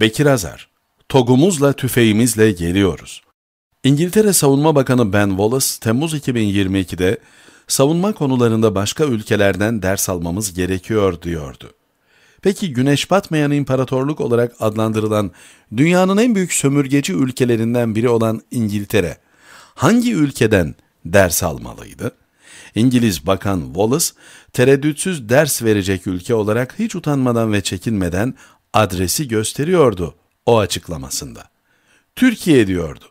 Bekir Azar, togumuzla tüfeğimizle geliyoruz. İngiltere Savunma Bakanı Ben Wallace, Temmuz 2022'de savunma konularında başka ülkelerden ders almamız gerekiyor diyordu. Peki güneş batmayan imparatorluk olarak adlandırılan dünyanın en büyük sömürgeci ülkelerinden biri olan İngiltere, hangi ülkeden ders almalıydı? İngiliz Bakan Wallace, tereddütsüz ders verecek ülke olarak hiç utanmadan ve çekinmeden adresi gösteriyordu o açıklamasında. Türkiye diyordu.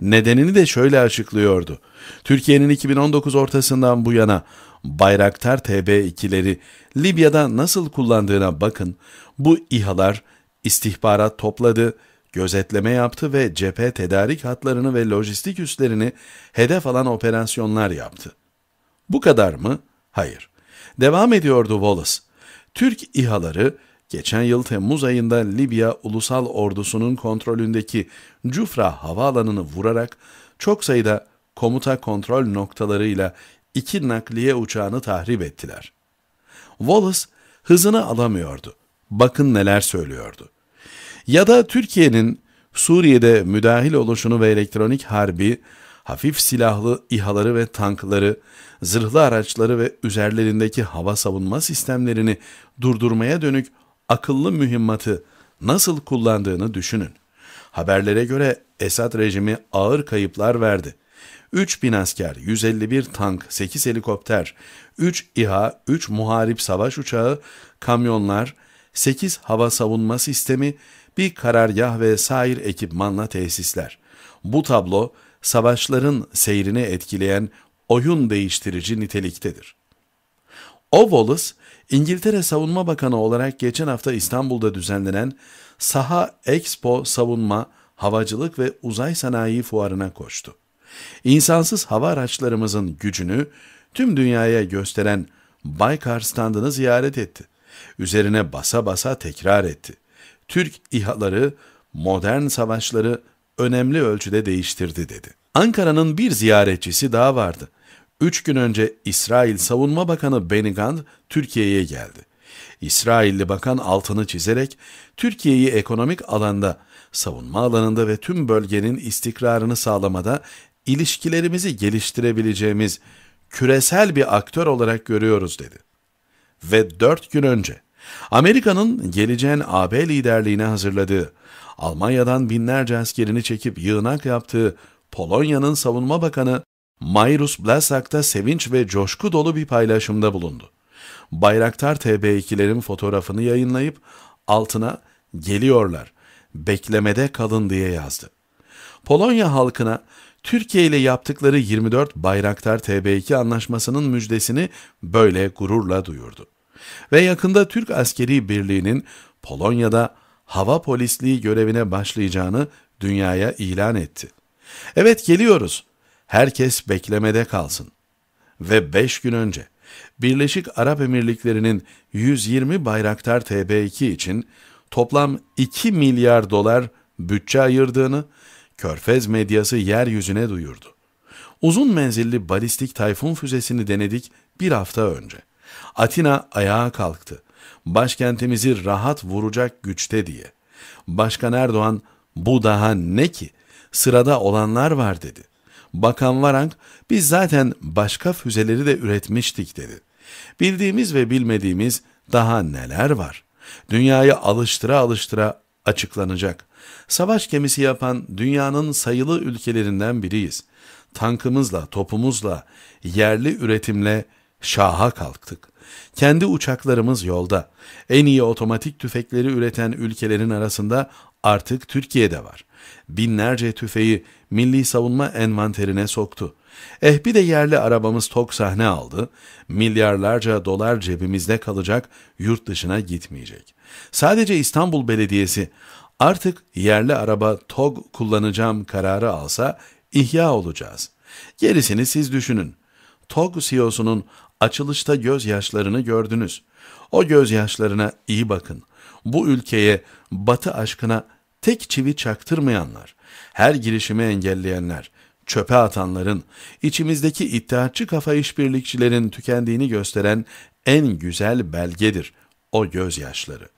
Nedenini de şöyle açıklıyordu. Türkiye'nin 2019 ortasından bu yana Bayraktar TB2'leri Libya'da nasıl kullandığına bakın. Bu İHA'lar istihbarat topladı, gözetleme yaptı ve cephe tedarik hatlarını ve lojistik üslerini hedef alan operasyonlar yaptı. Bu kadar mı? Hayır. Devam ediyordu Wallace. Türk İHA'ları geçen yıl Temmuz ayında Libya Ulusal Ordusu'nun kontrolündeki Cufra havaalanını vurarak çok sayıda komuta kontrol noktalarıyla iki nakliye uçağını tahrip ettiler. Wallace hızını alamıyordu. Bakın neler söylüyordu. Ya da Türkiye'nin Suriye'de müdahil oluşunu ve elektronik harbi, hafif silahlı İHA'ları ve tankları, zırhlı araçları ve üzerlerindeki hava savunma sistemlerini durdurmaya dönük akıllı mühimmatı nasıl kullandığını düşünün. Haberlere göre Esad rejimi ağır kayıplar verdi. 3000 asker, 151 tank, 8 helikopter, 3 İHA, 3 muharip savaş uçağı, kamyonlar, 8 hava savunma sistemi, bir karargah ve sair ekipmanla tesisler. Bu tablo savaşların seyrini etkileyen oyun değiştirici niteliktedir. Ovolus İngiltere Savunma Bakanı olarak geçen hafta İstanbul'da düzenlenen Saha Expo Savunma, Havacılık ve Uzay Sanayi Fuarına koştu. İnsansız hava araçlarımızın gücünü tüm dünyaya gösteren Baykar standını ziyaret etti. Üzerine basa basa tekrar etti. Türk İHA'ları, modern savaşları önemli ölçüde değiştirdi dedi. Ankara'nın bir ziyaretçisi daha vardı. Üç gün önce İsrail Savunma Bakanı Benny Gantz Türkiye'ye geldi. İsrailli bakan altını çizerek Türkiye'yi ekonomik alanda, savunma alanında ve tüm bölgenin istikrarını sağlamada ilişkilerimizi geliştirebileceğimiz küresel bir aktör olarak görüyoruz dedi. Ve dört gün önce Amerika'nın geleceğin AB liderliğine hazırladığı, Almanya'dan binlerce askerini çekip yığınak yaptığı Polonya'nın savunma bakanı Mayrus Blazak'ta sevinç ve coşku dolu bir paylaşımda bulundu. Bayraktar TB2'lerin fotoğrafını yayınlayıp altına geliyorlar, beklemede kalın diye yazdı. Polonya halkına Türkiye ile yaptıkları 24 Bayraktar TB2 anlaşmasının müjdesini böyle gururla duyurdu. Ve yakında Türk Askeri Birliği'nin Polonya'da hava polisliği görevine başlayacağını dünyaya ilan etti. Evet geliyoruz herkes beklemede kalsın. Ve beş gün önce Birleşik Arap Emirlikleri'nin 120 Bayraktar TB2 için toplam 2 milyar dolar bütçe ayırdığını Körfez medyası yeryüzüne duyurdu. Uzun menzilli balistik tayfun füzesini denedik bir hafta önce. Atina ayağa kalktı. Başkentimizi rahat vuracak güçte diye. Başkan Erdoğan bu daha ne ki? Sırada olanlar var dedi. Bakan Varank biz zaten başka füzeleri de üretmiştik dedi. Bildiğimiz ve bilmediğimiz daha neler var? Dünyayı alıştıra alıştıra açıklanacak. Savaş gemisi yapan dünyanın sayılı ülkelerinden biriyiz. Tankımızla, topumuzla, yerli üretimle Şaha kalktık. Kendi uçaklarımız yolda. En iyi otomatik tüfekleri üreten ülkelerin arasında artık Türkiye'de var. Binlerce tüfeği milli savunma envanterine soktu. Eh bir de yerli arabamız tok sahne aldı. Milyarlarca dolar cebimizde kalacak, yurt dışına gitmeyecek. Sadece İstanbul Belediyesi artık yerli araba TOG kullanacağım kararı alsa ihya olacağız. Gerisini siz düşünün. TOG CEO'sunun Açılışta gözyaşlarını gördünüz. O gözyaşlarına iyi bakın. Bu ülkeye, batı aşkına tek çivi çaktırmayanlar, her girişimi engelleyenler, çöpe atanların, içimizdeki iddiatçı kafa işbirlikçilerin tükendiğini gösteren en güzel belgedir o gözyaşları.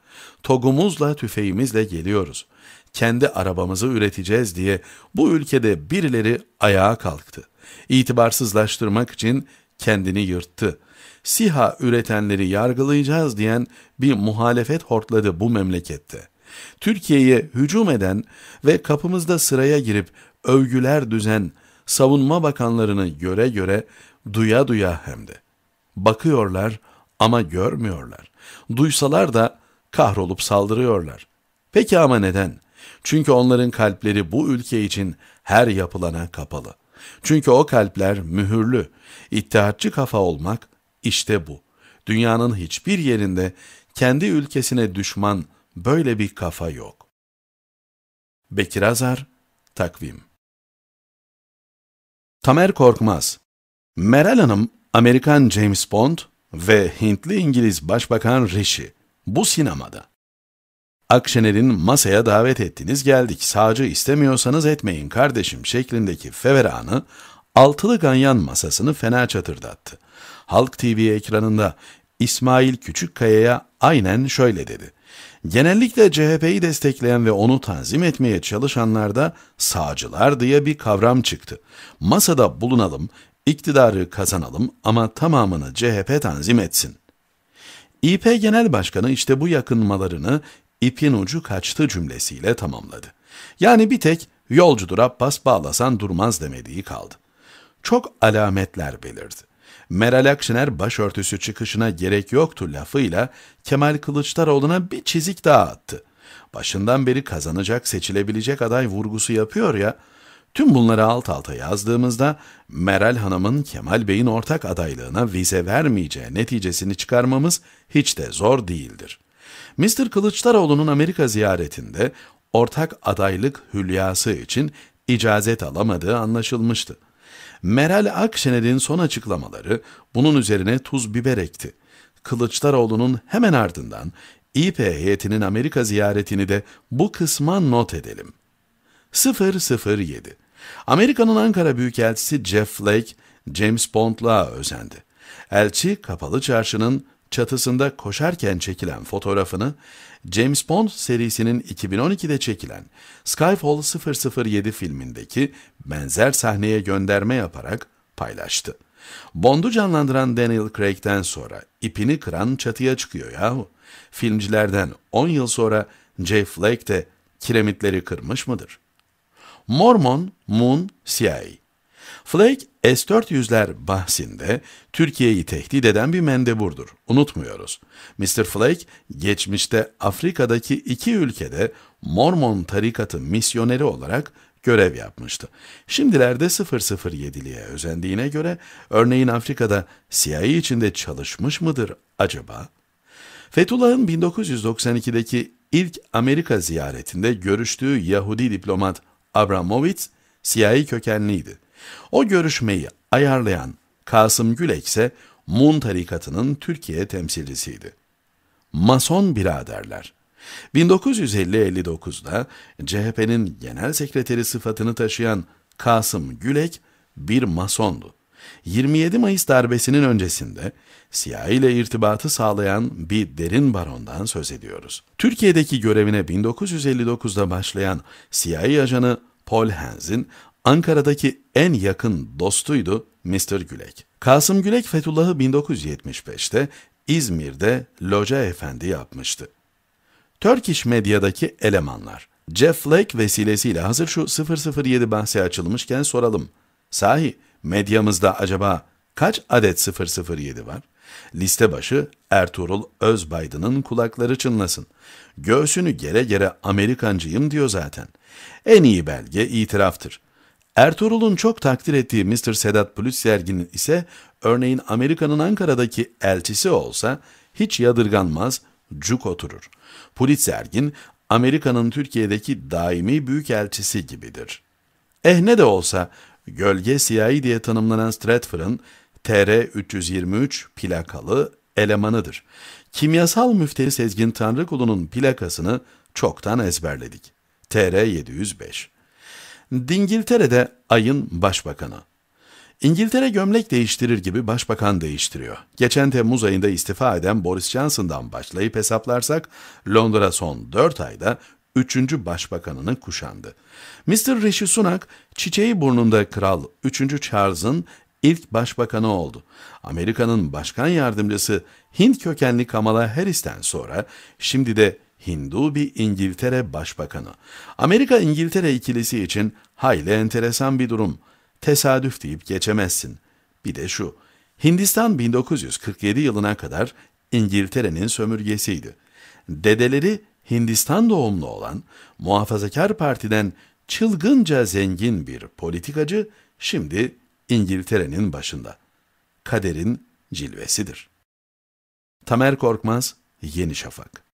Togumuzla tüfeğimizle geliyoruz. Kendi arabamızı üreteceğiz diye bu ülkede birileri ayağa kalktı. İtibarsızlaştırmak için kendini yırttı. Siha üretenleri yargılayacağız diyen bir muhalefet hortladı bu memlekette. Türkiye'ye hücum eden ve kapımızda sıraya girip övgüler düzen savunma bakanlarını göre göre duya duya hem de. Bakıyorlar ama görmüyorlar. Duysalar da kahrolup saldırıyorlar. Peki ama neden? Çünkü onların kalpleri bu ülke için her yapılana kapalı. Çünkü o kalpler mühürlü. İttihatçı kafa olmak işte bu. Dünyanın hiçbir yerinde kendi ülkesine düşman böyle bir kafa yok. Bekir Azar, Takvim Tamer Korkmaz Meral Hanım, Amerikan James Bond ve Hintli İngiliz Başbakan Rishi bu sinemada. Akşener'in masaya davet ettiniz geldik, sağcı istemiyorsanız etmeyin kardeşim şeklindeki feveranı altılı ganyan masasını fena çatırdattı. Halk TV ekranında İsmail Küçükkaya'ya aynen şöyle dedi. Genellikle CHP'yi destekleyen ve onu tanzim etmeye çalışanlarda sağcılar diye bir kavram çıktı. Masada bulunalım, iktidarı kazanalım ama tamamını CHP tanzim etsin. İP Genel Başkanı işte bu yakınmalarını ipin ucu kaçtı cümlesiyle tamamladı. Yani bir tek yolcudur Abbas bağlasan durmaz demediği kaldı. Çok alametler belirdi. Meral Akşener başörtüsü çıkışına gerek yoktu lafıyla Kemal Kılıçdaroğlu'na bir çizik daha attı. Başından beri kazanacak, seçilebilecek aday vurgusu yapıyor ya, tüm bunları alt alta yazdığımızda Meral Hanım'ın Kemal Bey'in ortak adaylığına vize vermeyeceği neticesini çıkarmamız hiç de zor değildir. Mr. Kılıçdaroğlu'nun Amerika ziyaretinde ortak adaylık hülyası için icazet alamadığı anlaşılmıştı. Meral Akşener'in son açıklamaları bunun üzerine tuz biber ekti. Kılıçdaroğlu'nun hemen ardından İP heyetinin Amerika ziyaretini de bu kısma not edelim. 007 Amerika'nın Ankara Büyükelçisi Jeff Flake, James Bond'la özendi. Elçi Kapalı Çarşı'nın çatısında koşarken çekilen fotoğrafını James Bond serisinin 2012'de çekilen Skyfall 007 filmindeki benzer sahneye gönderme yaparak paylaştı. Bond'u canlandıran Daniel Craig'den sonra ipini kıran çatıya çıkıyor yahu. Filmcilerden 10 yıl sonra Jeff Flake de kiremitleri kırmış mıdır? Mormon, Moon, CIA Flake S-400'ler bahsinde Türkiye'yi tehdit eden bir mendeburdur. Unutmuyoruz. Mr. Flake geçmişte Afrika'daki iki ülkede Mormon tarikatı misyoneri olarak görev yapmıştı. Şimdilerde 007'liğe özendiğine göre örneğin Afrika'da CIA içinde çalışmış mıdır acaba? Fethullah'ın 1992'deki ilk Amerika ziyaretinde görüştüğü Yahudi diplomat Abramovitz CIA kökenliydi. O görüşmeyi ayarlayan Kasım Gülek ise Mun tarikatının Türkiye temsilcisiydi. Mason biraderler. 1950-59'da CHP'nin genel sekreteri sıfatını taşıyan Kasım Gülek bir masondu. 27 Mayıs darbesinin öncesinde CIA ile irtibatı sağlayan bir derin barondan söz ediyoruz. Türkiye'deki görevine 1959'da başlayan CIA ajanı Paul Hens'in Ankara'daki en yakın dostuydu Mr. Gülek. Kasım Gülek Fethullah'ı 1975'te İzmir'de Loca Efendi yapmıştı. Turkish medyadaki elemanlar. Jeff Flake vesilesiyle hazır şu 007 bahsi açılmışken soralım. Sahi medyamızda acaba kaç adet 007 var? Liste başı Ertuğrul Özbaydı'nın kulakları çınlasın. Göğsünü gere gere Amerikancıyım diyor zaten. En iyi belge itiraftır. Ertuğrul'un çok takdir ettiği Mr. Sedat Pulitsergin ise örneğin Amerika'nın Ankara'daki elçisi olsa hiç yadırganmaz, cuk oturur. Pulitsergin Amerika'nın Türkiye'deki daimi büyük elçisi gibidir. Eh ne de olsa gölge siyahi diye tanımlanan Stratford'ın TR-323 plakalı elemanıdır. Kimyasal müfteri Sezgin Tanrıkulu'nun plakasını çoktan ezberledik. TR-705 İngiltere'de ayın başbakanı. İngiltere gömlek değiştirir gibi başbakan değiştiriyor. Geçen Temmuz ayında istifa eden Boris Johnson'dan başlayıp hesaplarsak Londra son 4 ayda 3. başbakanını kuşandı. Mr. Rishi Sunak çiçeği burnunda kral 3. Charles'ın ilk başbakanı oldu. Amerika'nın başkan yardımcısı Hint kökenli Kamala Harris'ten sonra şimdi de Hindu bir İngiltere Başbakanı. Amerika-İngiltere ikilisi için hayli enteresan bir durum. Tesadüf deyip geçemezsin. Bir de şu, Hindistan 1947 yılına kadar İngiltere'nin sömürgesiydi. Dedeleri Hindistan doğumlu olan muhafazakar partiden çılgınca zengin bir politikacı şimdi İngiltere'nin başında. Kaderin cilvesidir. Tamer Korkmaz, Yeni Şafak